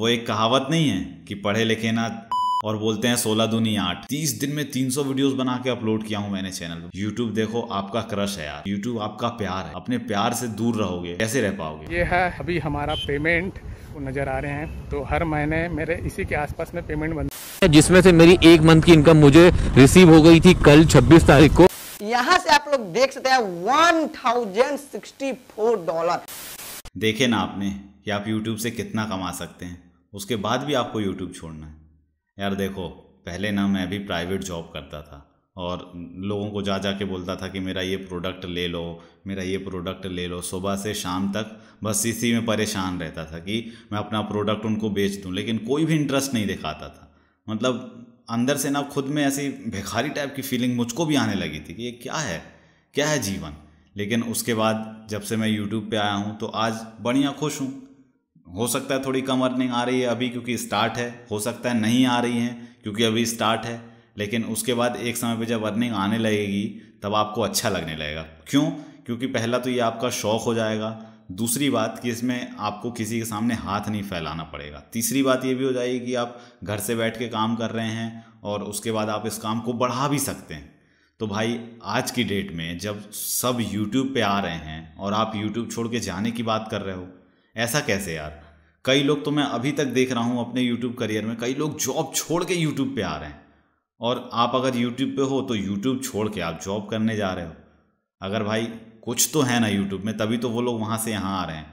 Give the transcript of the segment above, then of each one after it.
वो एक कहावत नहीं है कि पढ़े लिखे ना और बोलते हैं सोलह दुनी आठ तीस दिन में तीन सौ वीडियो बना के अपलोड किया हूँ मैंने चैनल पर यूट्यूब देखो आपका क्रश है यार यूट्यूब आपका प्यार है अपने प्यार से दूर रहोगे कैसे रह पाओगे ये है अभी हमारा पेमेंट नजर आ रहे हैं तो हर महीने मेरे इसी के आसपास में पेमेंट बन जिसमें से मेरी एक मंथ की इनकम मुझे रिसीव हो गई थी कल छब्बीस तारीख को यहाँ से आप लोग देख सकते हैं वन डॉलर देखे ना आपने कि आप यूट्यूब से कितना कमा सकते हैं उसके बाद भी आपको यूट्यूब छोड़ना है यार देखो पहले ना मैं भी प्राइवेट जॉब करता था और लोगों को जा जा के बोलता था कि मेरा ये प्रोडक्ट ले लो मेरा ये प्रोडक्ट ले लो सुबह से शाम तक बस इसी में परेशान रहता था कि मैं अपना प्रोडक्ट उनको बेच दूँ लेकिन कोई भी इंटरेस्ट नहीं दिखाता था मतलब अंदर से ना खुद में ऐसी भिखारी टाइप की फीलिंग मुझको भी आने लगी थी कि ये क्या है क्या है जीवन लेकिन उसके बाद जब से मैं यूट्यूब पे आया हूँ तो आज बढ़िया खुश हूँ हो सकता है थोड़ी कम अर्निंग आ रही है अभी क्योंकि स्टार्ट है हो सकता है नहीं आ रही है क्योंकि अभी स्टार्ट है लेकिन उसके बाद एक समय पे जब अर्निंग आने लगेगी तब आपको अच्छा लगने लगेगा क्यों क्योंकि पहला तो ये आपका शौक़ हो जाएगा दूसरी बात कि इसमें आपको किसी के सामने हाथ नहीं फैलाना पड़ेगा तीसरी बात ये भी हो जाएगी कि आप घर से बैठ के काम कर रहे हैं और उसके बाद आप इस काम को बढ़ा भी सकते हैं तो भाई आज की डेट में जब सब यूट्यूब पे आ रहे हैं और आप यूट्यूब छोड़ के जाने की बात कर रहे हो ऐसा कैसे यार कई लोग तो मैं अभी तक देख रहा हूँ अपने यूट्यूब करियर में कई लोग जॉब छोड़ के यूट्यूब पर आ रहे हैं और आप अगर यूट्यूब पे हो तो यूट्यूब छोड़ के आप जॉब करने जा रहे हो अगर भाई कुछ तो है ना यूट्यूब में तभी तो वो लोग वहाँ से यहाँ आ रहे हैं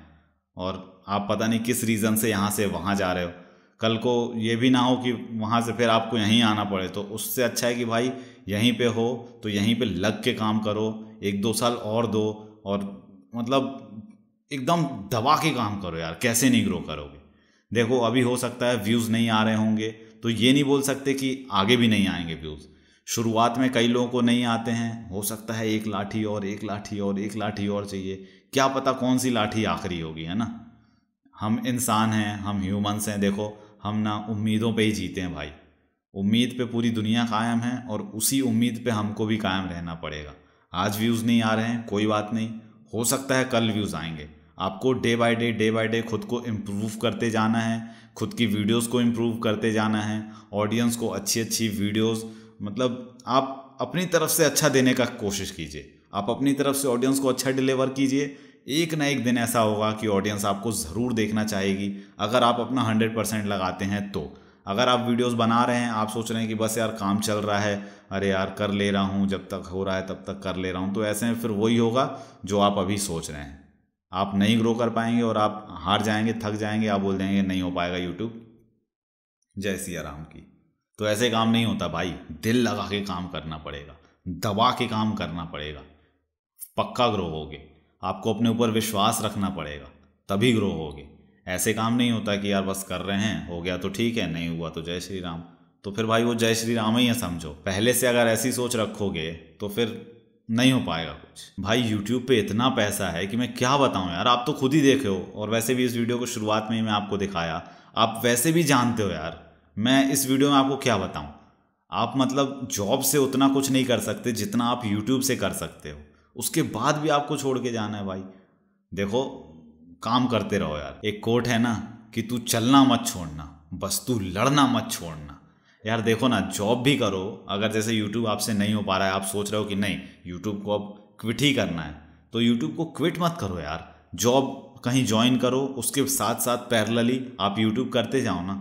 और आप पता नहीं किस रीज़न से यहाँ से वहाँ जा रहे हो कल को ये भी ना हो कि वहाँ से फिर आपको यहीं आना पड़े तो उससे अच्छा है कि भाई यहीं पे हो तो यहीं पे लग के काम करो एक दो साल और दो और मतलब एकदम दबा के काम करो यार कैसे नहीं ग्रो करोगे देखो अभी हो सकता है व्यूज़ नहीं आ रहे होंगे तो ये नहीं बोल सकते कि आगे भी नहीं आएंगे व्यूज़ शुरुआत में कई लोगों को नहीं आते हैं हो सकता है एक लाठी और एक लाठी और एक लाठी और चाहिए क्या पता कौन सी लाठी आखिरी होगी है ना हम इंसान हैं हम ह्यूमंस हैं देखो हम ना उम्मीदों पे ही जीते हैं भाई उम्मीद पे पूरी दुनिया कायम है और उसी उम्मीद पे हमको भी कायम रहना पड़ेगा आज व्यूज़ नहीं आ रहे हैं कोई बात नहीं हो सकता है कल व्यूज़ आएंगे आपको day by day day by day खुद को इम्प्रूव करते जाना है खुद की वीडियोस को इम्प्रूव करते जाना है ऑडियंस को अच्छी अच्छी वीडियोस मतलब आप अपनी तरफ से अच्छा देने का कोशिश कीजिए आप अपनी तरफ से ऑडियंस को अच्छा डिलीवर कीजिए एक ना एक दिन ऐसा होगा कि ऑडियंस आपको ज़रूर देखना चाहेगी अगर आप अपना हंड्रेड परसेंट लगाते हैं तो अगर आप वीडियोस बना रहे हैं आप सोच रहे हैं कि बस यार काम चल रहा है अरे यार कर ले रहा हूँ जब तक हो रहा है तब तक कर ले रहा हूँ तो ऐसे में फिर वही होगा जो आप अभी सोच रहे हैं आप नहीं ग्रो कर पाएंगे और आप हार जाएंगे थक जाएंगे आप बोल देंगे नहीं हो पाएगा यूट्यूब जय सिया राम की तो ऐसे काम नहीं होता भाई दिल लगा के काम करना पड़ेगा दबा के काम करना पड़ेगा पक्का ग्रो होगे आपको अपने ऊपर विश्वास रखना पड़ेगा तभी ग्रो होगे ऐसे काम नहीं होता कि यार बस कर रहे हैं हो गया तो ठीक है नहीं हुआ तो जय श्री राम तो फिर भाई वो जय श्री राम ही है समझो पहले से अगर ऐसी सोच रखोगे तो फिर नहीं हो पाएगा कुछ भाई यूट्यूब पे इतना पैसा है कि मैं क्या बताऊँ यार आप तो खुद ही देखे हो और वैसे भी इस वीडियो को शुरुआत में ही मैं आपको दिखाया आप वैसे भी जानते हो यार मैं इस वीडियो में आपको क्या बताऊँ आप मतलब जॉब से उतना कुछ नहीं कर सकते जितना आप यूट्यूब से कर सकते हो उसके बाद भी आपको छोड़ के जाना है भाई देखो काम करते रहो यार एक कोट है ना कि तू चलना मत छोड़ना बस तू लड़ना मत छोड़ना यार देखो ना जॉब भी करो अगर जैसे यूट्यूब आपसे नहीं हो पा रहा है आप सोच रहे हो कि नहीं यूट्यूब को अब क्विट ही करना है तो यूट्यूब को क्विट मत करो यार जॉब कहीं ज्वाइन करो उसके साथ साथ पैरलली आप यूट्यूब करते जाओ ना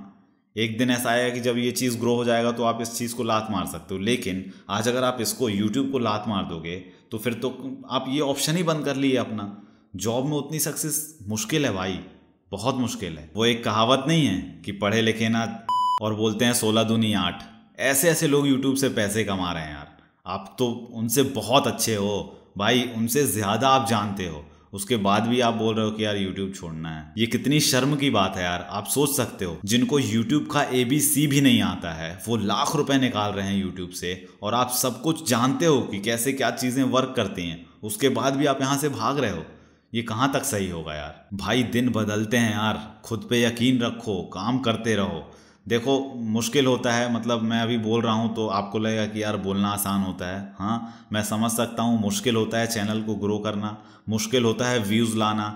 एक दिन ऐसा आएगा कि जब ये चीज़ ग्रो हो जाएगा तो आप इस चीज़ को लात मार सकते हो लेकिन आज अगर आप इसको यूट्यूब को लात मार दोगे तो फिर तो आप ये ऑप्शन ही बंद कर लिए अपना जॉब में उतनी सक्सेस मुश्किल है भाई बहुत मुश्किल है वो एक कहावत नहीं है कि पढ़े लिखे ना और बोलते हैं सोलह दूनी आठ ऐसे ऐसे लोग यूट्यूब से पैसे कमा रहे हैं यार आप तो उनसे बहुत अच्छे हो भाई उनसे ज़्यादा आप जानते हो उसके बाद भी आप बोल रहे हो कि यार यूट्यूब छोड़ना है ये कितनी शर्म की बात है यार आप सोच सकते हो जिनको यूट्यूब का ए बी सी भी नहीं आता है वो लाख रुपए निकाल रहे हैं यूट्यूब से और आप सब कुछ जानते हो कि कैसे क्या चीज़ें वर्क करती हैं उसके बाद भी आप यहाँ से भाग रहे हो ये कहाँ तक सही होगा यार भाई दिन बदलते हैं यार खुद पे यकीन रखो काम करते रहो देखो मुश्किल होता है मतलब मैं अभी बोल रहा हूँ तो आपको लगेगा कि यार बोलना आसान होता है हाँ मैं समझ सकता हूँ मुश्किल होता है चैनल को ग्रो करना मुश्किल होता है व्यूज़ लाना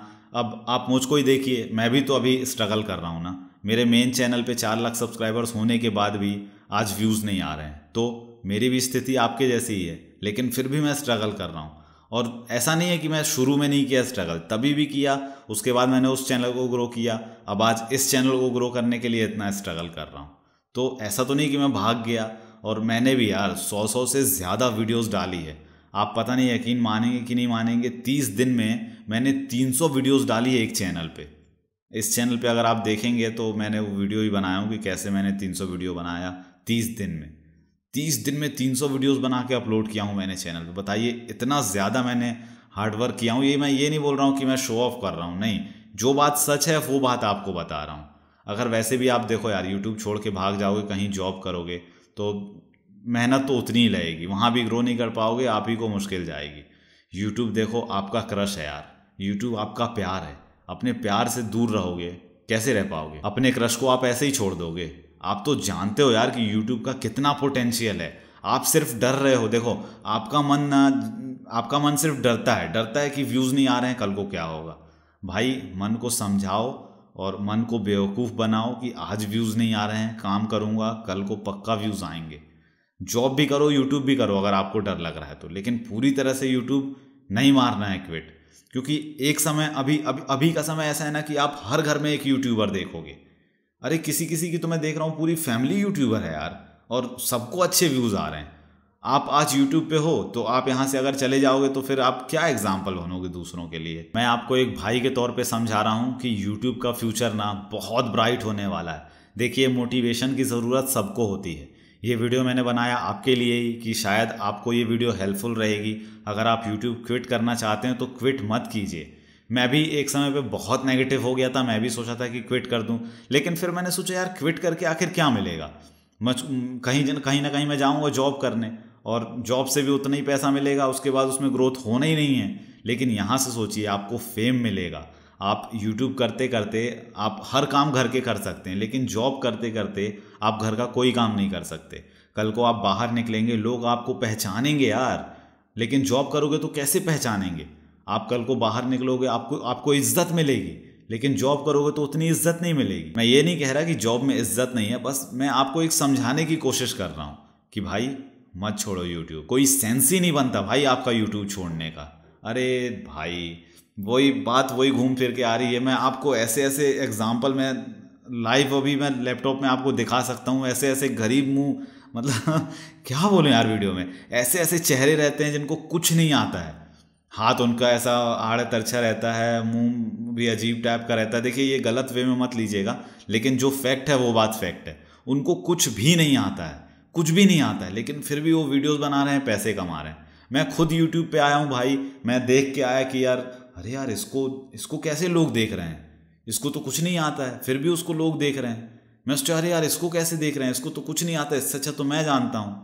अब आप मुझको ही देखिए मैं भी तो अभी स्ट्रगल कर रहा हूँ ना मेरे मेन चैनल पे चार लाख सब्सक्राइबर्स होने के बाद भी आज व्यूज़ नहीं आ रहे हैं तो मेरी भी स्थिति आपके जैसी ही है लेकिन फिर भी मैं स्ट्रगल कर रहा हूँ और ऐसा नहीं है कि मैं शुरू में नहीं किया स्ट्रगल तभी भी किया उसके बाद मैंने उस चैनल को ग्रो किया अब आज इस चैनल को ग्रो करने के लिए इतना स्ट्रगल कर रहा हूँ तो ऐसा तो नहीं कि मैं भाग गया और मैंने भी यार सौ सौ से ज़्यादा वीडियोस डाली है आप पता नहीं यकीन मानेंगे कि नहीं मानेंगे तीस दिन में मैंने तीन सौ वीडियोज़ डाली है एक चैनल पर इस चैनल पर अगर आप देखेंगे तो मैंने वो वीडियो ही बनाया हूँ कि कैसे मैंने तीन सौ वीडियो बनाया तीस दिन में तीस दिन में तीन सौ वीडियोज़ बना के अपलोड किया हूँ मैंने चैनल पर बताइए इतना ज़्यादा मैंने हार्डवर्क किया हूँ ये मैं ये नहीं बोल रहा हूँ कि मैं शो ऑफ कर रहा हूँ नहीं जो बात सच है वो बात आपको बता रहा हूँ अगर वैसे भी आप देखो यार यूट्यूब छोड़ के भाग जाओगे कहीं जॉब करोगे तो मेहनत तो उतनी ही लगेगी वहाँ भी ग्रो नहीं कर पाओगे आप ही को मुश्किल जाएगी यूट्यूब देखो आपका क्रश है यार यूट्यूब आपका प्यार है अपने प्यार से दूर रहोगे कैसे रह पाओगे अपने क्रश को आप ऐसे ही छोड़ दोगे आप तो जानते हो यार कि यूट्यूब का कितना पोटेंशियल है आप सिर्फ डर रहे हो देखो आपका मन ना आपका मन सिर्फ डरता है डरता है कि व्यूज़ नहीं आ रहे हैं कल को क्या होगा भाई मन को समझाओ और मन को बेवकूफ़ बनाओ कि आज व्यूज़ नहीं आ रहे हैं काम करूँगा कल को पक्का व्यूज़ आएंगे जॉब भी करो यूट्यूब भी करो अगर आपको डर लग रहा है तो लेकिन पूरी तरह से यूट्यूब नहीं मारना है क्विट क्योंकि एक समय अभी अभी अभी का समय ऐसा है ना कि आप हर घर में एक यूट्यूबर देखोगे अरे किसी किसी की तो मैं देख रहा हूँ पूरी फैमिली यूट्यूबर है यार और सबको अच्छे व्यूज़ आ रहे हैं आप आज YouTube पे हो तो आप यहाँ से अगर चले जाओगे तो फिर आप क्या एग्जाम्पल बनोगे दूसरों के लिए मैं आपको एक भाई के तौर पे समझा रहा हूँ कि YouTube का फ्यूचर ना बहुत ब्राइट होने वाला है देखिए मोटिवेशन की ज़रूरत सबको होती है ये वीडियो मैंने बनाया आपके लिए ही कि शायद आपको ये वीडियो हेल्पफुल रहेगी अगर आप यूट्यूब क्विट करना चाहते हैं तो क्विट मत कीजिए मैं भी एक समय पे बहुत नेगेटिव हो गया था मैं भी सोचा था कि क्विट कर दूं लेकिन फिर मैंने सोचा यार क्विट करके आखिर क्या मिलेगा मैं कहीं जन कहीं ना कहीं मैं जाऊँगा जॉब करने और जॉब से भी उतना ही पैसा मिलेगा उसके बाद उसमें ग्रोथ होना ही नहीं है लेकिन यहाँ से सोचिए आपको फेम मिलेगा आप यूट्यूब करते करते आप हर काम घर के कर सकते हैं लेकिन जॉब करते करते आप घर का कोई काम नहीं कर सकते कल को आप बाहर निकलेंगे लोग आपको पहचानेंगे यार लेकिन जॉब करोगे तो कैसे पहचानेंगे आप कल को बाहर निकलोगे आपको आपको इज्जत मिलेगी लेकिन जॉब करोगे तो उतनी इज्जत नहीं मिलेगी मैं ये नहीं कह रहा कि जॉब में इज्जत नहीं है बस मैं आपको एक समझाने की कोशिश कर रहा हूँ कि भाई मत छोड़ो यूट्यूब कोई सेंस ही नहीं बनता भाई आपका यूट्यूब छोड़ने का अरे भाई वही बात वही घूम फिर के आ रही है मैं आपको ऐसे ऐसे एग्जाम्पल में लाइव अभी मैं लैपटॉप में आपको दिखा सकता हूँ ऐसे ऐसे गरीब मुँह मतलब क्या बोलें यार वीडियो में ऐसे ऐसे चेहरे रहते हैं जिनको कुछ नहीं आता है हाथ उनका ऐसा आड़ तरछा रहता है मुंह भी अजीब टाइप का रहता है देखिए ये गलत वे में मत लीजिएगा लेकिन जो फैक्ट है वो बात फैक्ट है उनको कुछ भी नहीं आता है कुछ भी नहीं आता है लेकिन फिर भी वो वीडियोस बना रहे हैं पैसे कमा रहे हैं मैं खुद यूट्यूब पे आया हूँ भाई मैं देख के आया कि यार अरे यार इसको इसको कैसे लोग देख रहे हैं इसको तो कुछ नहीं आता है फिर भी उसको लोग देख रहे हैं मैं सोचा अरे यार इसको कैसे देख रहे हैं इसको तो कुछ नहीं आता इससे अच्छा तो मैं जानता हूँ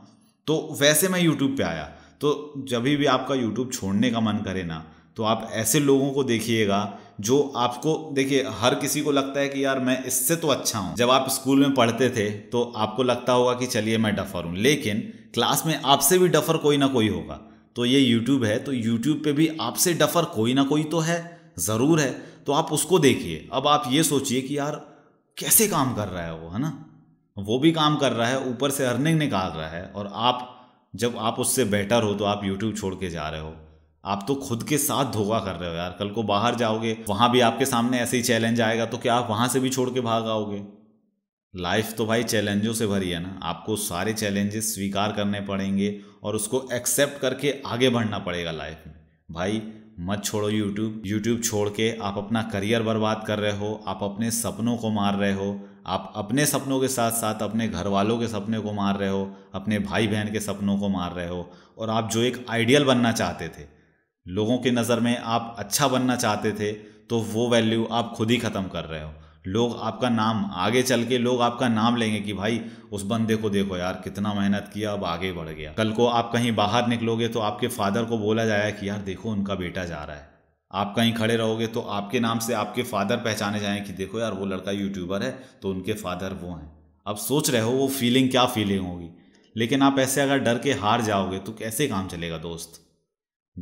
तो वैसे मैं यूट्यूब पर आया तो जब भी आपका यूट्यूब छोड़ने का मन करे ना तो आप ऐसे लोगों को देखिएगा जो आपको देखिए हर किसी को लगता है कि यार मैं इससे तो अच्छा हूँ जब आप स्कूल में पढ़ते थे तो आपको लगता होगा कि चलिए मैं डफर हूँ लेकिन क्लास में आपसे भी डफर कोई ना कोई होगा तो ये यूट्यूब है तो यूट्यूब पे भी आपसे डफर कोई ना कोई तो है ज़रूर है तो आप उसको देखिए अब आप ये सोचिए कि यार कैसे काम कर रहा है वो है ना वो भी काम कर रहा है ऊपर से अर्निंग निकाल रहा है और आप जब आप उससे बेटर हो तो आप यूट्यूब छोड़ के जा रहे हो आप तो खुद के साथ धोखा कर रहे हो यार कल को बाहर जाओगे वहां भी आपके सामने ऐसे ही चैलेंज आएगा तो क्या आप वहां से भी छोड़ के भाग आओगे लाइफ तो भाई चैलेंजों से भरी है ना आपको सारे चैलेंजेस स्वीकार करने पड़ेंगे और उसको एक्सेप्ट करके आगे बढ़ना पड़ेगा लाइफ में भाई मत छोड़ो यूट्यूब यूट्यूब छोड़ के आप अपना करियर बर्बाद कर रहे हो आप अपने सपनों को मार रहे हो आप अपने सपनों के साथ साथ अपने घर वालों के सपने को मार रहे हो अपने भाई बहन के सपनों को मार रहे हो और आप जो एक आइडियल बनना चाहते थे लोगों की नज़र में आप अच्छा बनना चाहते थे तो वो वैल्यू आप खुद ही ख़त्म कर रहे हो लोग आपका नाम आगे चल के लोग आपका नाम लेंगे कि भाई उस बंदे को देखो यार कितना मेहनत किया अब आगे बढ़ गया कल को आप कहीं बाहर निकलोगे तो आपके फादर को बोला जाएगा कि यार देखो उनका बेटा जा रहा है आप कहीं खड़े रहोगे तो आपके नाम से आपके फादर पहचाने जाएं कि देखो यार वो लड़का यूट्यूबर है तो उनके फादर वो हैं अब सोच रहे हो वो फीलिंग क्या फीलिंग होगी लेकिन आप ऐसे अगर डर के हार जाओगे तो कैसे काम चलेगा दोस्त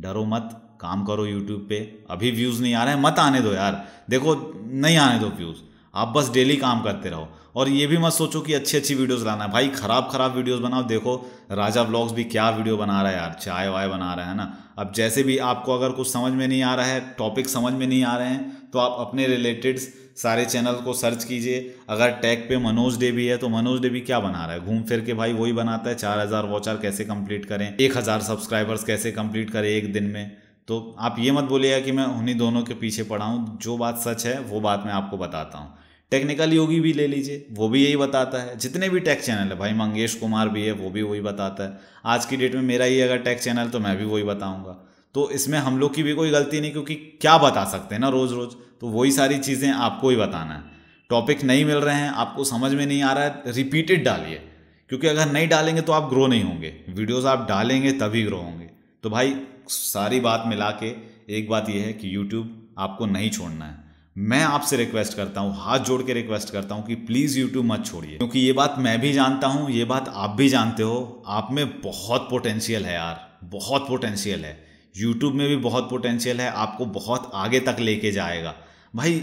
डरो मत काम करो यूट्यूब पे अभी व्यूज़ नहीं आ रहे हैं मत आने दो यार देखो नहीं आने दो व्यूज़ आप बस डेली काम करते रहो और ये भी मत सोचो कि अच्छी अच्छी वीडियोस लाना है भाई ख़राब ख़राब वीडियोस बनाओ देखो राजा ब्लॉग्स भी क्या वीडियो बना रहा है यार चाय वाय बना रहा है ना अब जैसे भी आपको अगर कुछ समझ में नहीं आ रहा है टॉपिक समझ में नहीं आ रहे हैं तो आप अपने रिलेटेड सारे चैनल को सर्च कीजिए अगर टैग पे मनोज डे भी है तो मनोज डे भी क्या बना रहा है घूम फिर के भाई वही बनाता है चार हज़ार वॉचर कैसे कंप्लीट करें एक हज़ार सब्सक्राइबर्स कैसे कंप्लीट करें एक दिन में तो आप ये मत बोलिएगा कि मैं उन्हीं दोनों के पीछे पढ़ाऊँ जो बात सच है वो बात मैं आपको बताता हूँ टेक्निकल योगी भी ले लीजिए वो भी यही बताता है जितने भी टेक चैनल है भाई मंगेश कुमार भी है वो भी वही बताता है आज की डेट में मेरा ही अगर टेक चैनल तो मैं भी वही बताऊँगा तो इसमें हम लोग की भी कोई गलती नहीं क्योंकि क्या बता सकते हैं ना रोज़ रोज़ तो वही सारी चीज़ें आपको ही बताना है टॉपिक नहीं मिल रहे हैं आपको समझ में नहीं आ रहा है रिपीटेड डालिए क्योंकि अगर नहीं डालेंगे तो आप ग्रो नहीं होंगे वीडियोस आप डालेंगे तभी ग्रो होंगे तो भाई सारी बात मिला के एक बात यह है कि यूट्यूब आपको नहीं छोड़ना है मैं आपसे रिक्वेस्ट करता हूँ हाथ जोड़ के रिक्वेस्ट करता हूँ कि प्लीज़ यूट्यूब मत छोड़िए क्योंकि ये बात मैं भी जानता हूँ ये बात आप भी जानते हो आप में बहुत पोटेंशियल है यार बहुत पोटेंशियल है यूट्यूब में भी बहुत पोटेंशियल है आपको बहुत आगे तक लेके जाएगा भाई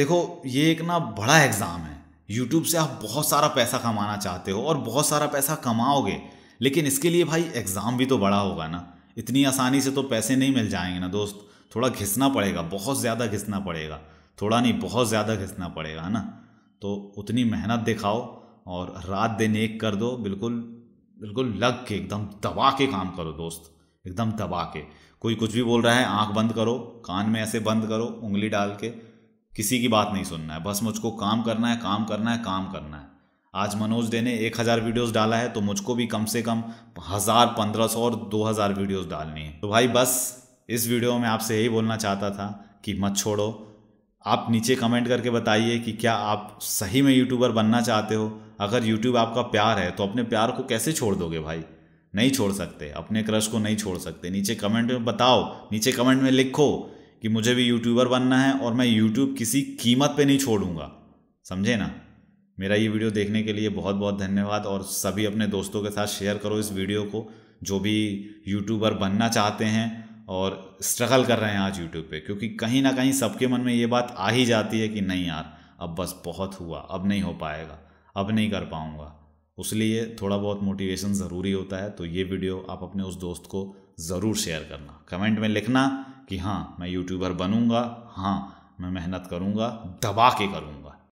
देखो ये एक ना बड़ा एग्ज़ाम है यूट्यूब से आप बहुत सारा पैसा कमाना चाहते हो और बहुत सारा पैसा कमाओगे लेकिन इसके लिए भाई एग्ज़ाम भी तो बड़ा होगा ना इतनी आसानी से तो पैसे नहीं मिल जाएंगे ना दोस्त थोड़ा घिसना पड़ेगा बहुत ज़्यादा घिसना पड़ेगा थोड़ा नहीं बहुत ज़्यादा घिसना पड़ेगा है ना तो उतनी मेहनत दिखाओ और रात दिन एक कर दो बिल्कुल बिल्कुल लग के एकदम दबा के काम करो दोस्त एकदम दबा के कोई कुछ भी बोल रहा है आंख बंद करो कान में ऐसे बंद करो उंगली डाल के किसी की बात नहीं सुनना है बस मुझको काम करना है काम करना है काम करना है आज मनोज डे ने एक हज़ार वीडियोज़ डाला है तो मुझको भी कम से कम हज़ार पंद्रह सौ और दो हज़ार वीडियोज़ डालनी है तो भाई बस इस वीडियो में आपसे यही बोलना चाहता था कि मत छोड़ो आप नीचे कमेंट करके बताइए कि क्या आप सही में यूट्यूबर बनना चाहते हो अगर यूट्यूब आपका प्यार है तो अपने प्यार को कैसे छोड़ दोगे भाई नहीं छोड़ सकते अपने क्रश को नहीं छोड़ सकते नीचे कमेंट में बताओ नीचे कमेंट में लिखो कि मुझे भी यूट्यूबर बनना है और मैं यूट्यूब किसी कीमत पे नहीं छोड़ूंगा समझे ना मेरा ये वीडियो देखने के लिए बहुत बहुत धन्यवाद और सभी अपने दोस्तों के साथ शेयर करो इस वीडियो को जो भी यूट्यूबर बनना चाहते हैं और स्ट्रगल कर रहे हैं आज यूट्यूब पे क्योंकि कहीं ना कहीं सबके मन में ये बात आ ही जाती है कि नहीं यार अब बस बहुत हुआ अब नहीं हो पाएगा अब नहीं कर पाऊँगा उसलिए थोड़ा बहुत मोटिवेशन ज़रूरी होता है तो ये वीडियो आप अपने उस दोस्त को ज़रूर शेयर करना कमेंट में लिखना कि हाँ मैं यूट्यूबर बनूँगा हाँ मैं मेहनत करूँगा दबा के करूँगा